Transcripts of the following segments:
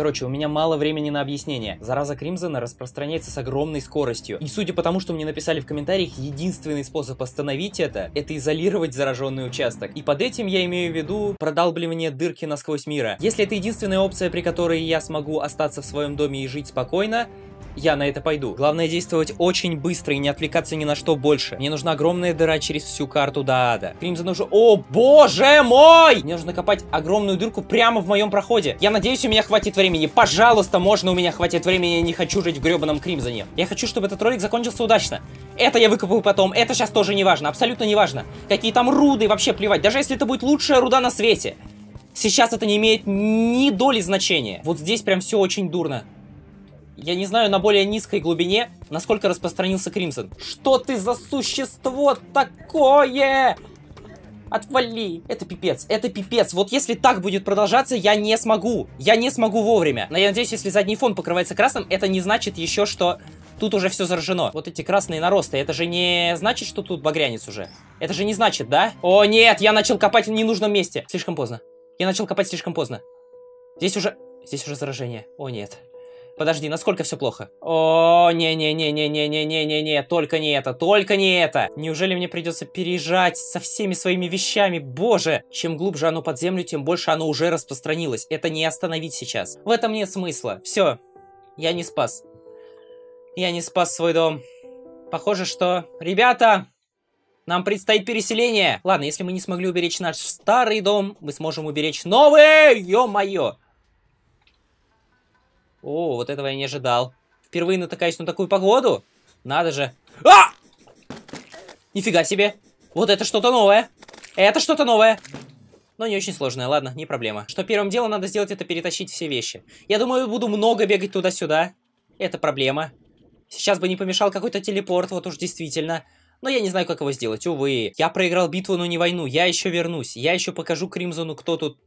Короче, у меня мало времени на объяснение. Зараза Кримзона распространяется с огромной скоростью. И судя по тому, что мне написали в комментариях, единственный способ остановить это, это изолировать зараженный участок. И под этим я имею в виду продалбливание дырки насквозь мира. Если это единственная опция, при которой я смогу остаться в своем доме и жить спокойно, я на это пойду. Главное действовать очень быстро и не отвлекаться ни на что больше. Мне нужна огромная дыра через всю карту до ада. Кримзон уже... О, боже мой! Мне нужно копать огромную дырку прямо в моем проходе. Я надеюсь, у меня хватит времени. Пожалуйста, можно у меня хватит времени. Я не хочу жить в гребаном Кримзоне. Я хочу, чтобы этот ролик закончился удачно. Это я выкопаю потом. Это сейчас тоже не важно. Абсолютно не важно. Какие там руды, вообще плевать. Даже если это будет лучшая руда на свете. Сейчас это не имеет ни доли значения. Вот здесь прям все очень дурно. Я не знаю на более низкой глубине, насколько распространился Кримсон. Что ты за существо такое? Отвали! Это пипец, это пипец. Вот если так будет продолжаться, я не смогу. Я не смогу вовремя. Но я надеюсь, если задний фон покрывается красным, это не значит еще, что тут уже все заражено. Вот эти красные наросты, это же не значит, что тут багрянец уже? Это же не значит, да? О нет, я начал копать в ненужном месте. Слишком поздно. Я начал копать слишком поздно. Здесь уже... Здесь уже заражение. О нет. Подожди, насколько все плохо? О, не-не-не-не-не-не-не-не-не, только не это, только не это. Неужели мне придется переезжать со всеми своими вещами? Боже! Чем глубже оно под землю, тем больше оно уже распространилось. Это не остановить сейчас. В этом нет смысла. Все. Я не спас. Я не спас свой дом. Похоже, что... Ребята! Нам предстоит переселение. Ладно, если мы не смогли уберечь наш старый дом, мы сможем уберечь новый. Ё-моё. О, вот этого я не ожидал. Впервые натыкаюсь на такую погоду. Надо же. А! Нифига себе. Вот это что-то новое. Это что-то новое. Но не очень сложное, ладно, не проблема. Что первым делом надо сделать, это перетащить все вещи. Я думаю, буду много бегать туда-сюда. Это проблема. Сейчас бы не помешал какой-то телепорт, вот уж действительно. Но я не знаю, как его сделать, увы. Я проиграл битву, но не войну. Я еще вернусь. Я еще покажу Кримзону, кто тут...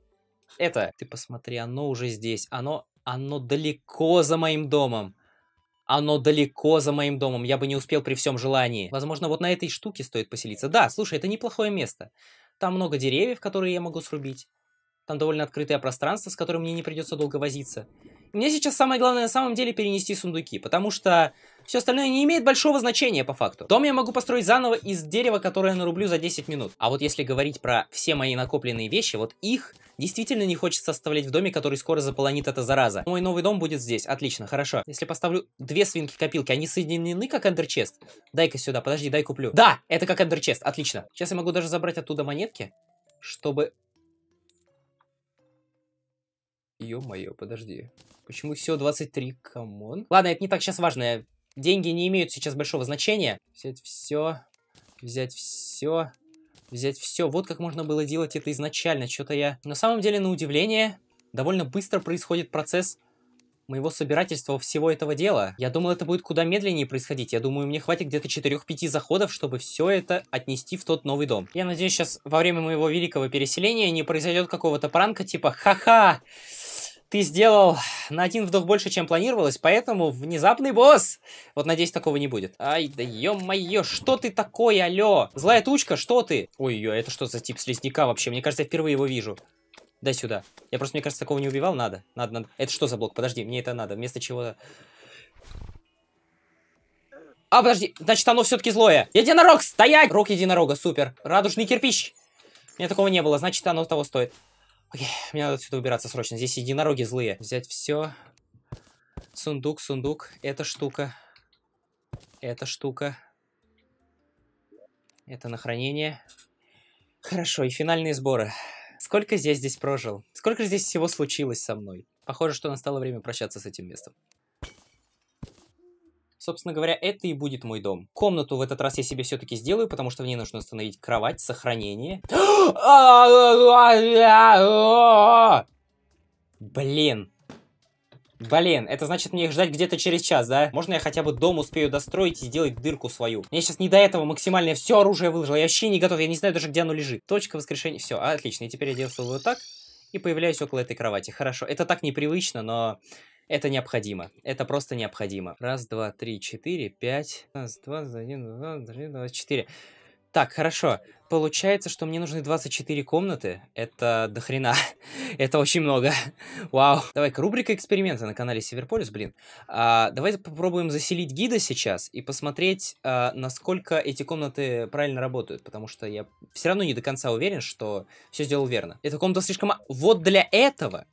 Это... Ты посмотри, оно уже здесь. Оно... Оно далеко за моим домом. Оно далеко за моим домом, я бы не успел при всем желании. Возможно, вот на этой штуке стоит поселиться. Да, слушай, это неплохое место. Там много деревьев, которые я могу срубить. Там довольно открытое пространство, с которым мне не придется долго возиться. Мне сейчас самое главное на самом деле перенести сундуки, потому что все остальное не имеет большого значения по факту. Дом я могу построить заново из дерева, которое я нарублю за 10 минут. А вот если говорить про все мои накопленные вещи, вот их действительно не хочется оставлять в доме, который скоро заполонит эта зараза. Мой новый дом будет здесь. Отлично, хорошо. Если поставлю две свинки-копилки, они соединены как эндерчест. Дай-ка сюда, подожди, дай куплю. Да, это как эндерчест, отлично. Сейчас я могу даже забрать оттуда монетки, чтобы... Ё-моё, подожди. Почему все 23? Камон. Ладно, это не так сейчас важно. Деньги не имеют сейчас большого значения. Взять все, взять все, взять все. Вот как можно было делать это изначально. Что-то я... На самом деле, на удивление, довольно быстро происходит процесс моего собирательства всего этого дела. Я думал, это будет куда медленнее происходить. Я думаю, мне хватит где-то 4-5 заходов, чтобы все это отнести в тот новый дом. Я надеюсь, сейчас во время моего великого переселения не произойдет какого-то пранка типа «Ха-ха!» Ты сделал на один вдох больше, чем планировалось, поэтому внезапный босс. Вот надеюсь, такого не будет. Ай, да ё-моё, что ты такое, алё? Злая тучка, что ты? Ой-ё, это что за тип с вообще? Мне кажется, я впервые его вижу. Дай сюда. Я просто, мне кажется, такого не убивал. Надо, надо, надо. Это что за блок? Подожди, мне это надо. Вместо чего... А, подожди, значит, оно все-таки злое. Единорог, стоять! Рог единорога, супер. Радужный кирпич. У меня такого не было, значит, оно того стоит. Окей, мне надо отсюда убираться срочно. Здесь единороги злые. Взять все. Сундук, сундук. Эта штука. Эта штука. Это на хранение. Хорошо, и финальные сборы. Сколько здесь здесь прожил? Сколько здесь всего случилось со мной? Похоже, что настало время прощаться с этим местом. Собственно говоря, это и будет мой дом. Комнату в этот раз я себе все-таки сделаю, потому что в ней нужно установить кровать, сохранение. Блин. Блин, это значит мне их ждать где-то через час, да? Можно я хотя бы дом успею достроить и сделать дырку свою? Я сейчас не до этого максимально все оружие выложил. Я вообще не готов, я не знаю даже, где оно лежит. Точка воскрешения. Все, отлично. И теперь я делаю вот так и появляюсь около этой кровати. Хорошо. Это так непривычно, но это необходимо. Это просто необходимо. Раз, два, три, четыре, пять. Раз, два, один, два, три, два, четыре. Так, хорошо. Получается, что мне нужны 24 комнаты. Это дохрена. Это очень много. Вау. Давай-ка, рубрика эксперимента на канале СеверПолис, блин. А, давайте попробуем заселить гида сейчас и посмотреть, а, насколько эти комнаты правильно работают. Потому что я все равно не до конца уверен, что все сделал верно. Эта комната слишком... А, вот для этого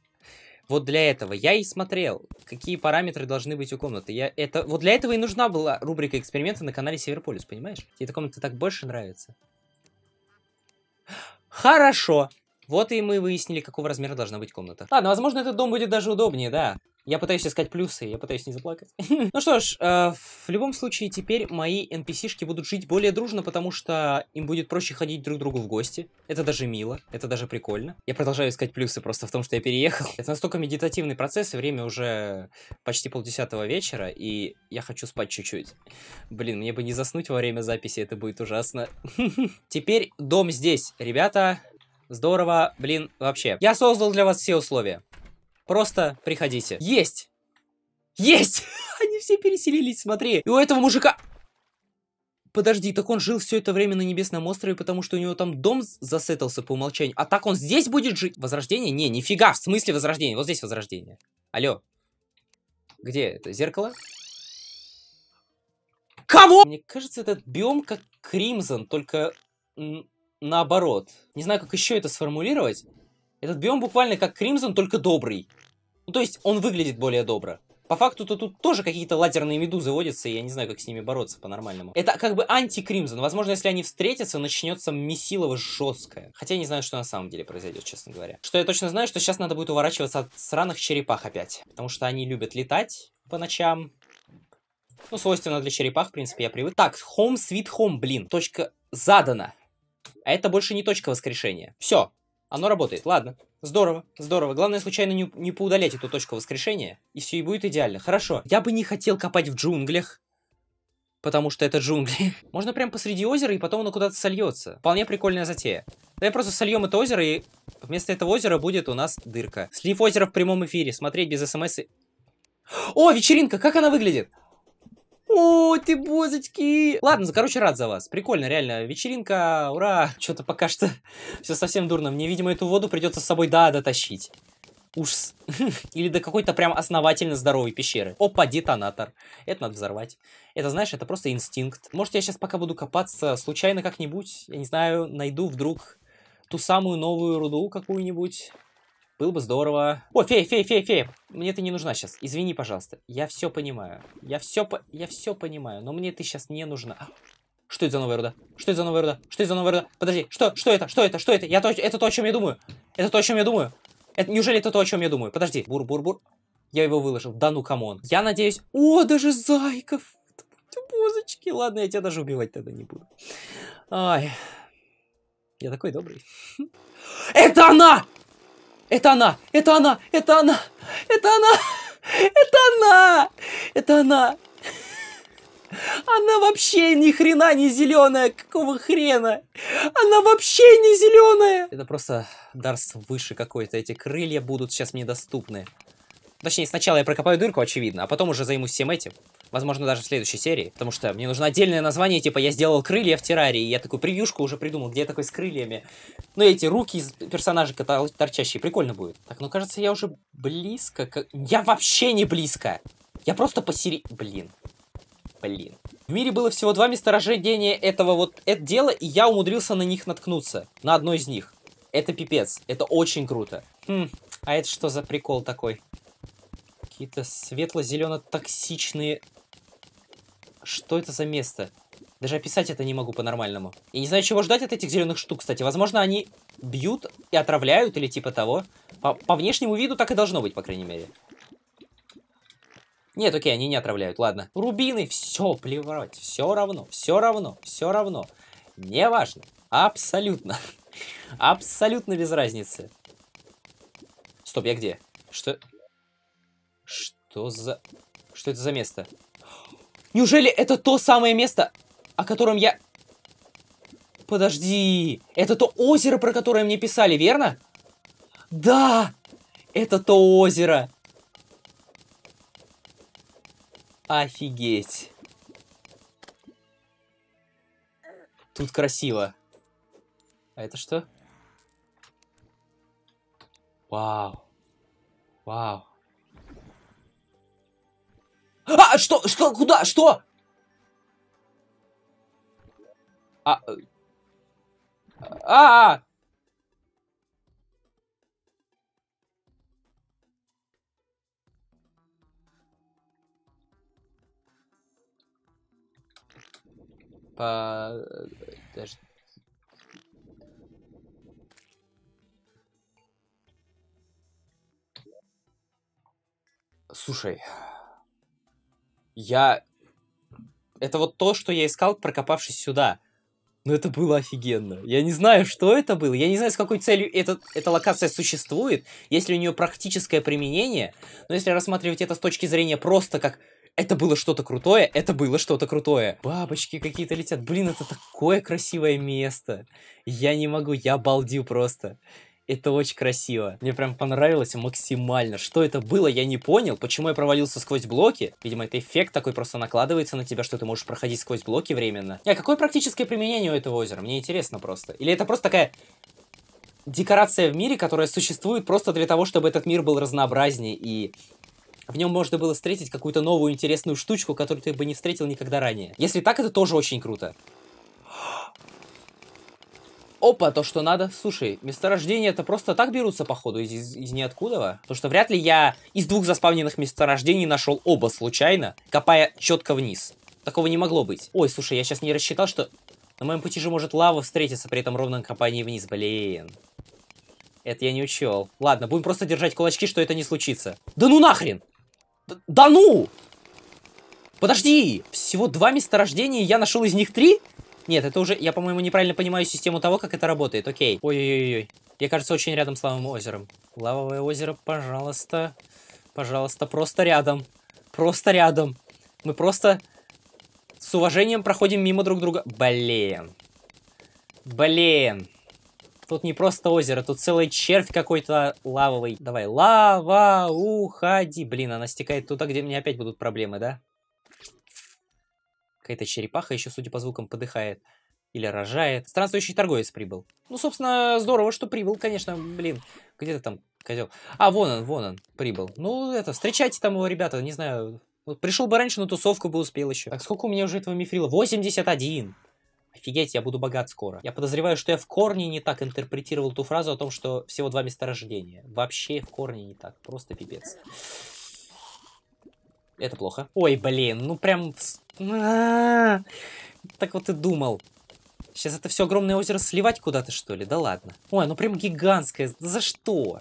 вот для этого я и смотрел, какие параметры должны быть у комнаты. Я это вот для этого и нужна была рубрика эксперимента на канале Северполюс, понимаешь? Тебе эта комната так больше нравится. Хорошо. Вот и мы выяснили, какого размера должна быть комната. Ладно, возможно, этот дом будет даже удобнее, да. Я пытаюсь искать плюсы, я пытаюсь не заплакать. ну что ж, э, в любом случае теперь мои NPC-шки будут жить более дружно, потому что им будет проще ходить друг к другу в гости. Это даже мило, это даже прикольно. Я продолжаю искать плюсы просто в том, что я переехал. Это настолько медитативный процесс, и время уже почти полдесятого вечера, и я хочу спать чуть-чуть. Блин, мне бы не заснуть во время записи, это будет ужасно. теперь дом здесь, ребята. Здорово, блин, вообще. Я создал для вас все условия. Просто приходите. Есть! Есть! Они все переселились, смотри. И у этого мужика... Подожди, так он жил все это время на Небесном острове, потому что у него там дом засетался по умолчанию. А так он здесь будет жить? Возрождение? Не, нифига, в смысле возрождение? Вот здесь возрождение. Алло. Где это? Зеркало? Кого? Мне кажется, этот биом как Кримзон, только наоборот. Не знаю, как еще это сформулировать. Этот биом буквально как Кримзон, только добрый. Ну, то есть он выглядит более добро. По факту, то тут тоже какие-то лазерные медузы водятся, и я не знаю, как с ними бороться по-нормальному. Это как бы анти-Кримзон. Возможно, если они встретятся, начнется месилово жесткое. Хотя я не знаю, что на самом деле произойдет, честно говоря. Что я точно знаю, что сейчас надо будет уворачиваться от сраных черепах опять. Потому что они любят летать по ночам. Ну, свойственно для черепах, в принципе, я привык. Так, home sweet home, блин. Точка задана. А это больше не точка воскрешения. Все, оно работает. Ладно. Здорово, здорово. Главное, случайно не, не поудалять эту точку воскрешения, и все и будет идеально. Хорошо. Я бы не хотел копать в джунглях, потому что это джунгли. Можно прям посреди озера, и потом оно куда-то сольется. Вполне прикольная затея. Давай просто сольем это озеро, и вместо этого озера будет у нас дырка. Слив озера в прямом эфире, смотреть без смс и... О, вечеринка, как она выглядит? О, ты бозочки! Ладно, за, короче, рад за вас. Прикольно, реально. Вечеринка, ура! Что-то пока что все совсем дурно. Мне, видимо, эту воду придется с собой, да, дотащить. Уж Или до какой-то прям основательно здоровой пещеры. Опа, детонатор. Это надо взорвать. Это, знаешь, это просто инстинкт. Может, я сейчас пока буду копаться случайно как-нибудь, я не знаю, найду вдруг ту самую новую руду какую-нибудь. Было бы здорово. О, фея, фея, фея, фея. Мне ты не нужна сейчас. Извини, пожалуйста. Я все понимаю. Я все, по... я все понимаю, но мне ты сейчас не нужна. А, что это за новая руда? Что это за новая руда? Что это за новая руда? Подожди, что, что это? Что это? Что это? Я то, это то, о чем я думаю. Это то, о чем я думаю. Это, неужели это то, о чем я думаю? Подожди. Бур-бур-бур. Я его выложил. Да ну, камон. Я надеюсь... О, даже зайков. Бузочки. Ладно, я тебя даже убивать тогда не буду. Ай. Я такой добрый. Это она! Это она! Это она! Это она! Это она! Это она! Это она! Она вообще ни хрена не зеленая, какого хрена? Она вообще не зеленая! Это просто дарс выше какой-то, эти крылья будут сейчас мне доступны. Точнее, сначала я прокопаю дырку, очевидно, а потом уже займусь всем этим. Возможно, даже в следующей серии. Потому что мне нужно отдельное название, типа, я сделал крылья в террарии. Я такую превьюшку уже придумал, где я такой с крыльями. Ну, эти руки из персонажей торчащие. Прикольно будет. Так, ну, кажется, я уже близко. К... Я вообще не близко. Я просто посери... Блин. Блин. В мире было всего два месторождения этого вот это дела, и я умудрился на них наткнуться. На одно из них. Это пипец. Это очень круто. Хм, а это что за прикол такой? Какие-то светло-зелено-токсичные что это за место? Даже описать это не могу по-нормальному. И не знаю, чего ждать от этих зеленых штук, кстати. Возможно, они бьют и отравляют или типа того. По, по внешнему виду так и должно быть, по крайней мере. Нет, окей, они не отравляют, ладно. Рубины, все, плевать, все равно, все равно, все равно. Не важно, абсолютно. Абсолютно без разницы. Стоп, я где? Что? Что за... Что это за место? Неужели это то самое место, о котором я... Подожди, это то озеро, про которое мне писали, верно? Да, это то озеро. Офигеть. Тут красиво. А это что? Вау. Вау. А, что, что, куда, что? А, а, -а. По... Даже... Слушай, я... Это вот то, что я искал, прокопавшись сюда. Но это было офигенно. Я не знаю, что это было. Я не знаю, с какой целью этот, эта локация существует, если у нее практическое применение. Но если рассматривать это с точки зрения просто как это было что-то крутое, это было что-то крутое. Бабочки какие-то летят. Блин, это такое красивое место. Я не могу, я балдю просто. Это очень красиво. Мне прям понравилось максимально. Что это было, я не понял. Почему я провалился сквозь блоки? Видимо, это эффект такой просто накладывается на тебя, что ты можешь проходить сквозь блоки временно. А какое практическое применение у этого озера? Мне интересно просто. Или это просто такая декорация в мире, которая существует просто для того, чтобы этот мир был разнообразнее и в нем можно было встретить какую-то новую интересную штучку, которую ты бы не встретил никогда ранее. Если так, это тоже очень круто. Опа, то, что надо. Слушай, месторождения это просто так берутся, походу, из, из, из ниоткуда. То что вряд ли я из двух заспавненных месторождений нашел оба случайно, копая четко вниз. Такого не могло быть. Ой, слушай, я сейчас не рассчитал, что на моем пути же может лава встретиться при этом ровном копании вниз. Блин. Это я не учел. Ладно, будем просто держать кулачки, что это не случится. Да ну нахрен! Д да ну! Подожди! Всего два месторождения, и я нашел из них три? Нет, это уже... Я, по-моему, неправильно понимаю систему того, как это работает. Окей. Ой-ой-ой. Я, кажется, очень рядом с лавовым озером. Лавовое озеро, пожалуйста. Пожалуйста, просто рядом. Просто рядом. Мы просто с уважением проходим мимо друг друга. Блин. Блин. Тут не просто озеро, тут целый червь какой-то лавовый. Давай, лава, уходи. Блин, она стекает туда, где мне опять будут проблемы, да? Какая-то черепаха еще, судя по звукам, подыхает. Или рожает. Странствующий торговец прибыл. Ну, собственно, здорово, что прибыл, конечно, блин. Где-то там козел. А, вон он, вон он, прибыл. Ну, это, встречайте там его, ребята, не знаю. Вот пришел бы раньше, но тусовку бы успел еще. Так, сколько у меня уже этого мифрила? 81! Офигеть, я буду богат скоро. Я подозреваю, что я в корне не так интерпретировал ту фразу о том, что всего два месторождения. Вообще в корне не так. Просто пипец. Это плохо. Ой, блин, ну прям... так вот и думал. Сейчас это все огромное озеро сливать куда-то, что ли? Да ладно. Ой, ну прям гигантское. За что?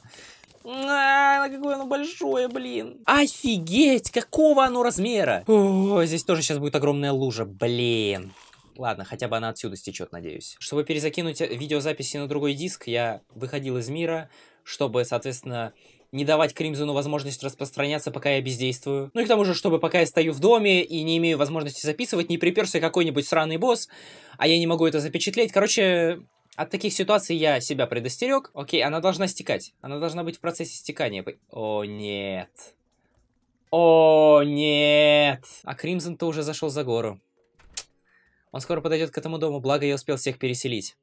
А, какое оно большое, блин. Офигеть, какого оно размера? О, здесь тоже сейчас будет огромная лужа, блин. Ладно, хотя бы она отсюда стечет, надеюсь. Чтобы перезакинуть э, видеозаписи на другой диск, я выходил из мира, чтобы, соответственно, не давать Кримзону возможность распространяться, пока я бездействую. Ну и к тому же, чтобы пока я стою в доме и не имею возможности записывать, не приперся какой-нибудь сраный босс, а я не могу это запечатлеть. Короче, от таких ситуаций я себя предостерег. Окей, она должна стекать. Она должна быть в процессе стекания. О, нет. О, нет. А Кримзон-то уже зашел за гору. Он скоро подойдет к этому дому, благо я успел всех переселить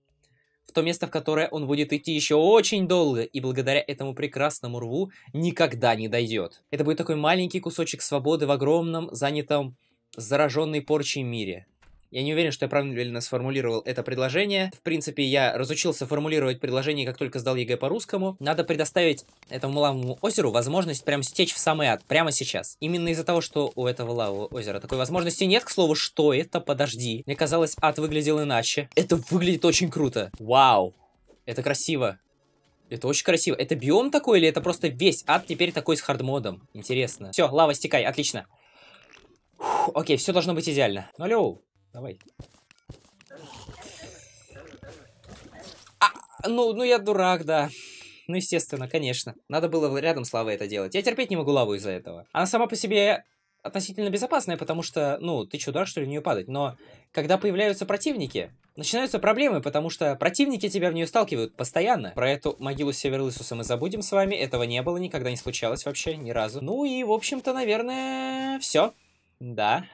в то место, в которое он будет идти еще очень долго, и благодаря этому прекрасному рву никогда не дойдет. Это будет такой маленький кусочек свободы в огромном, занятом зараженной порчей мире. Я не уверен, что я правильно сформулировал это предложение. В принципе, я разучился формулировать предложение, как только сдал ЕГЭ по русскому. Надо предоставить этому лавовому озеру возможность прям стечь в самый ад, прямо сейчас. Именно из-за того, что у этого лавового озера такой возможности нет, к слову, что это, подожди. Мне казалось, ад выглядел иначе. Это выглядит очень круто. Вау. Это красиво. Это очень красиво. Это биом такой или это просто весь ад теперь такой с хардмодом? Интересно. Все, лава, стекай, отлично. Фух, окей, все должно быть идеально. Ну, алло. Давай. А, ну, ну я дурак, да. Ну, естественно, конечно. Надо было рядом с лавой это делать. Я терпеть не могу лаву из-за этого. Она сама по себе относительно безопасная, потому что, ну, ты что, дурак, что ли, в нее падать? Но когда появляются противники, начинаются проблемы, потому что противники тебя в нее сталкивают постоянно. Про эту могилу Северлысуса мы забудем с вами, этого не было, никогда не случалось вообще, ни разу. Ну и, в общем-то, наверное, все. Да,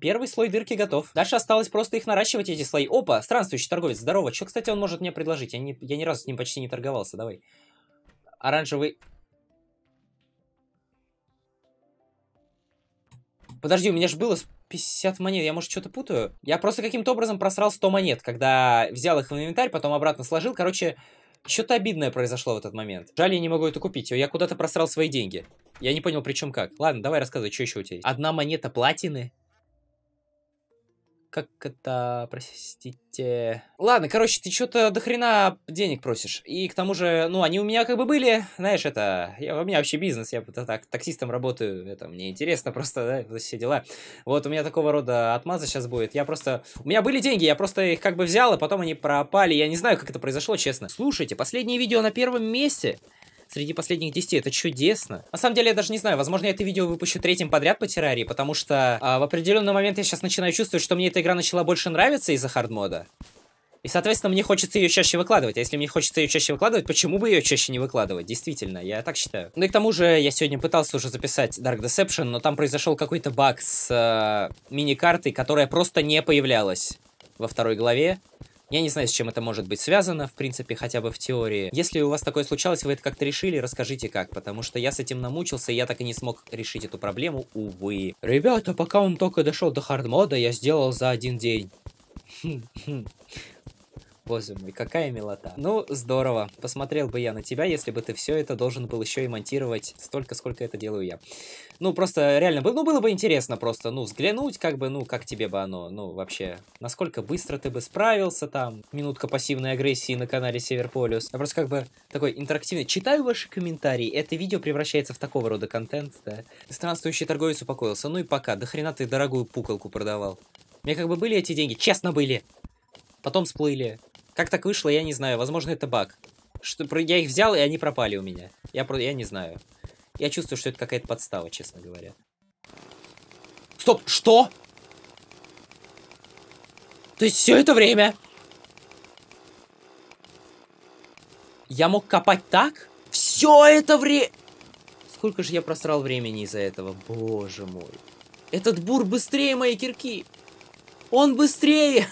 Первый слой дырки готов. Дальше осталось просто их наращивать, эти слои. Опа, странствующий торговец, здорово. Что, кстати, он может мне предложить? Я, не, я ни разу с ним почти не торговался, давай. Оранжевый... Подожди, у меня же было 50 монет, я, может, что-то путаю? Я просто каким-то образом просрал 100 монет, когда взял их в инвентарь, потом обратно сложил. Короче, что-то обидное произошло в этот момент. Жаль, я не могу это купить. Я куда-то просрал свои деньги. Я не понял, причем как. Ладно, давай рассказывай, что еще у тебя есть. Одна монета платины? как это, простите... Ладно, короче, ты что-то дохрена денег просишь. И к тому же, ну, они у меня как бы были, знаешь, это... Я, у меня вообще бизнес, я так, таксистом работаю, это мне интересно просто, да, все дела. Вот, у меня такого рода отмаза сейчас будет. Я просто... У меня были деньги, я просто их как бы взял, и а потом они пропали. Я не знаю, как это произошло, честно. Слушайте, последнее видео на первом месте среди последних 10. Это чудесно. На самом деле, я даже не знаю, возможно, я это видео выпущу третьим подряд по террарии, потому что а, в определенный момент я сейчас начинаю чувствовать, что мне эта игра начала больше нравиться из-за хардмода. И, соответственно, мне хочется ее чаще выкладывать. А если мне хочется ее чаще выкладывать, почему бы ее чаще не выкладывать? Действительно, я так считаю. Ну и к тому же, я сегодня пытался уже записать Dark Deception, но там произошел какой-то баг с э, мини-картой, которая просто не появлялась во второй главе. Я не знаю, с чем это может быть связано, в принципе, хотя бы в теории. Если у вас такое случалось, вы это как-то решили, расскажите как, потому что я с этим намучился, и я так и не смог решить эту проблему, увы. Ребята, пока он только дошел до хардмода, я сделал за один день. Хм, хм. Боже мой, какая милота. Ну, здорово. Посмотрел бы я на тебя, если бы ты все это должен был еще и монтировать столько, сколько это делаю я. Ну, просто реально, ну, было бы интересно просто, ну, взглянуть, как бы, ну, как тебе бы оно, ну, вообще, насколько быстро ты бы справился там. Минутка пассивной агрессии на канале Северполюс. Я просто как бы такой интерактивный. Читаю ваши комментарии. Это видео превращается в такого рода контент, да. Странствующий торговец упокоился. Ну и пока. До хрена ты дорогую пуколку продавал. Мне как бы были эти деньги? Честно были. Потом всплыли. Как так вышло, я не знаю. Возможно, это баг. Что, я их взял, и они пропали у меня. Я, я не знаю. Я чувствую, что это какая-то подстава, честно говоря. Стоп, что? То есть все это время? Я мог копать так? Все это время... Сколько же я просрал времени из-за этого, боже мой. Этот бур быстрее моей кирки. Он быстрее!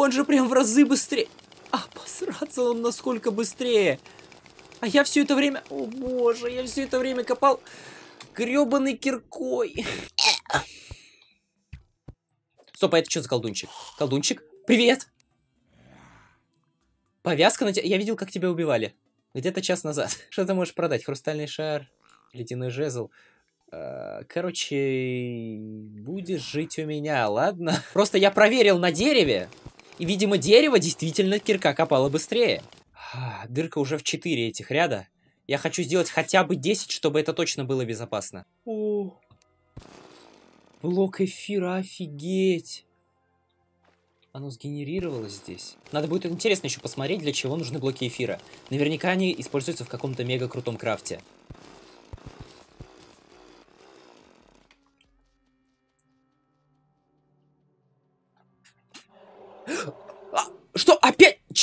Он же прям в разы быстрее. А, посраться он насколько быстрее. А я все это время... О боже, я все это время копал гребаной киркой. Стоп, а это что за колдунчик? Колдунчик? Привет! Повязка на тебя... Я видел, как тебя убивали. Где-то час назад. Что ты можешь продать? Хрустальный шар, ледяной жезл. А, короче, будешь жить у меня, ладно? Просто я проверил на дереве, и, видимо, дерево действительно кирка копало быстрее. Дырка уже в 4 этих ряда. Я хочу сделать хотя бы 10, чтобы это точно было безопасно. О, блок эфира, офигеть. Оно сгенерировалось здесь. Надо будет интересно еще посмотреть, для чего нужны блоки эфира. Наверняка они используются в каком-то мега крутом крафте.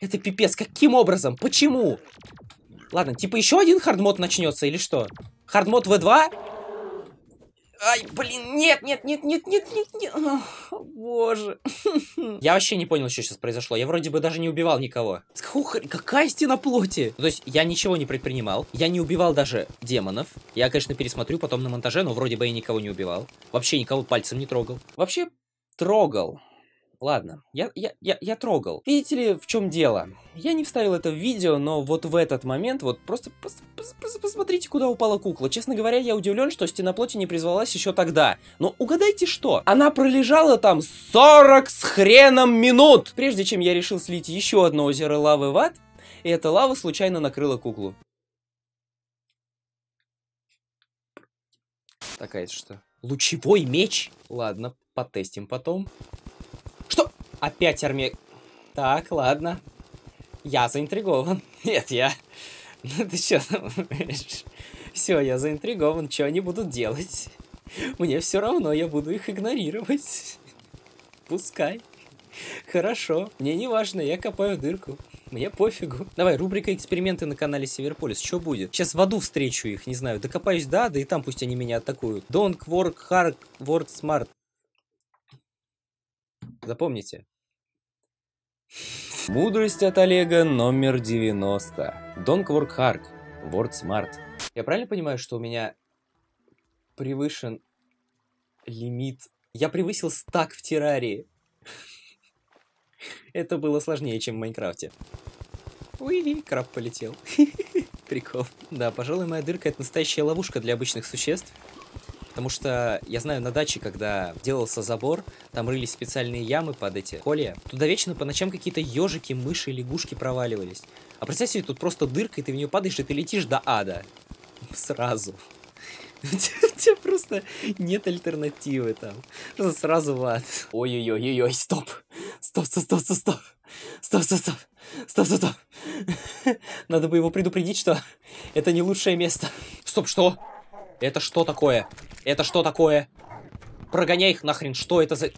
Это пипец, каким образом? Почему? Ладно, типа еще один хардмод начнется или что? Хардмод в 2 Ай, блин, нет, нет, нет, нет, нет, нет, нет. О, боже. Я вообще не понял, что сейчас произошло. Я вроде бы даже не убивал никого. Какая стена плоти? То есть я ничего не предпринимал. Я не убивал даже демонов. Я, конечно, пересмотрю потом на монтаже, но вроде бы я никого не убивал. Вообще никого пальцем не трогал. Вообще трогал. Ладно, я, я, я, я трогал. Видите ли, в чем дело? Я не вставил это в видео, но вот в этот момент, вот просто, просто, просто посмотрите, куда упала кукла. Честно говоря, я удивлен, что стена плоти не призвалась еще тогда. Но угадайте что? Она пролежала там 40 с хреном минут! Прежде чем я решил слить еще одно озеро лавы в ад, и эта лава случайно накрыла куклу. Такая что? Лучевой меч? Ладно, потестим потом. Что? Опять армия... Так, ладно. Я заинтригован. Нет, я... Ну ты чё думаешь? Все, я заинтригован, что они будут делать. Мне все равно, я буду их игнорировать. Пускай. Хорошо, мне не важно, я копаю дырку. Мне пофигу. Давай, рубрика эксперименты на канале Северполис. Что будет? Сейчас в аду встречу их, не знаю. Докопаюсь да, да, и там пусть они меня атакуют. Донг, ворк, харк, ворк, смарт. Запомните. Мудрость от Олега номер 90. Don't work hard, work smart. Я правильно понимаю, что у меня превышен лимит? Я превысил стак в террарии. Это было сложнее, чем в Майнкрафте. Уи, краб полетел. Прикол. Да, пожалуй, моя дырка это настоящая ловушка для обычных существ. Потому что я знаю, на даче, когда делался забор, там рылись специальные ямы под эти колья. Туда вечно по ночам какие-то ежики, мыши, лягушки проваливались. А представь себе, тут просто дырка, и ты в нее падаешь, и ты летишь до ада. Сразу. У тебя просто нет альтернативы там. Просто сразу в ад. Ой-ой-ой-ой, стоп. Стоп, стоп, стоп, стоп, стоп. Стоп, стоп, стоп. Стоп, стоп, стоп. Надо бы его предупредить, что это не лучшее место. Стоп, что? Это что такое? Это что такое? Прогоняй их нахрен, что это за...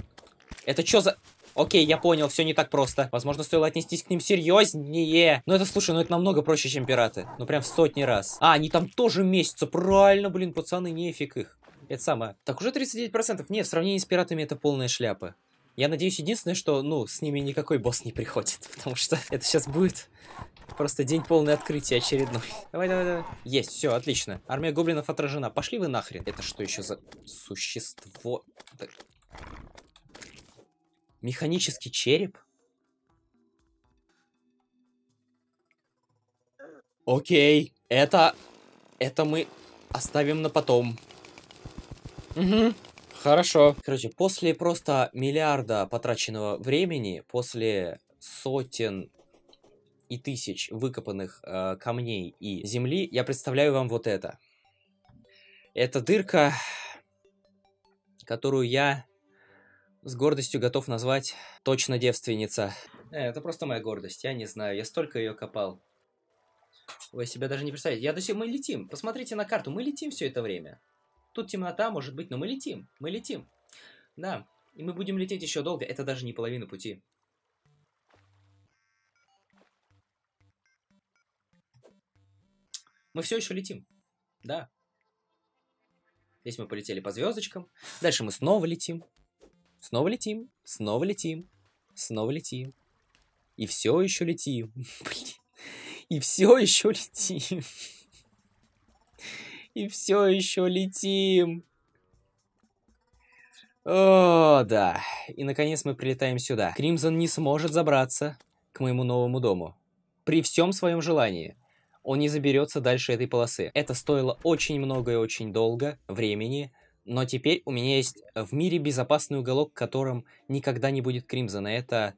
Это что за... Окей, я понял, все не так просто. Возможно, стоило отнестись к ним серьезнее. Но это, слушай, ну это намного проще, чем пираты. Ну прям в сотни раз. А, они там тоже месяца. Правильно, блин, пацаны, нефиг их. Это самое. Так уже 39%. Не, в сравнении с пиратами это полная шляпа. Я надеюсь, единственное, что, ну, с ними никакой босс не приходит, потому что это сейчас будет Просто день полный открытия очередной. Давай, давай, давай. Есть, все, отлично. Армия гоблинов отражена. Пошли вы нахрен. Это что еще за существо? Так. Механический череп? Окей, это... Это мы оставим на потом. Угу. Хорошо. Короче, после просто миллиарда потраченного времени, после сотен и тысяч выкопанных э, камней и земли, я представляю вам вот это. Это дырка, которую я с гордостью готов назвать точно девственница. Э, это просто моя гордость, я не знаю, я столько ее копал. Вы себя даже не представляете. Я до сих мы летим. Посмотрите на карту, мы летим все это время. Тут темнота, может быть, но мы летим, мы летим. Да, и мы будем лететь еще долго, это даже не половина пути. Мы все еще летим. Да. Здесь мы полетели по звездочкам. Дальше мы снова летим. Снова летим. Снова летим. Снова летим. И все еще летим. И все еще летим. И все еще летим. О, да. И наконец мы прилетаем сюда. Кримзон не сможет забраться к моему новому дому. При всем своем желании он не заберется дальше этой полосы. Это стоило очень много и очень долго времени, но теперь у меня есть в мире безопасный уголок, которым никогда не будет Кримзона. Это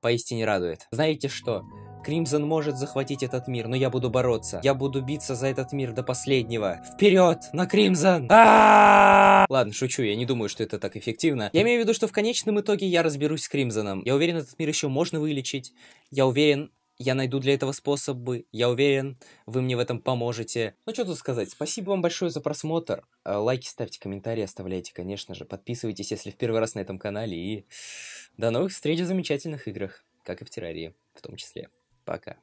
поистине радует. Знаете что? Кримзон может захватить этот мир, но я буду бороться. Я буду биться за этот мир до последнего. Вперед! На Кримзон! А! Ладно, шучу, я не думаю, что это так эффективно. Я имею в виду, что в конечном итоге я разберусь с Кримзоном. Я уверен, этот мир еще можно вылечить. Я уверен, я найду для этого способы. Я уверен, вы мне в этом поможете. Ну, что тут сказать. Спасибо вам большое за просмотр. Э, лайки ставьте, комментарии оставляйте, конечно же. Подписывайтесь, если в первый раз на этом канале. И до новых встреч в замечательных играх, как и в террарии в том числе. Пока.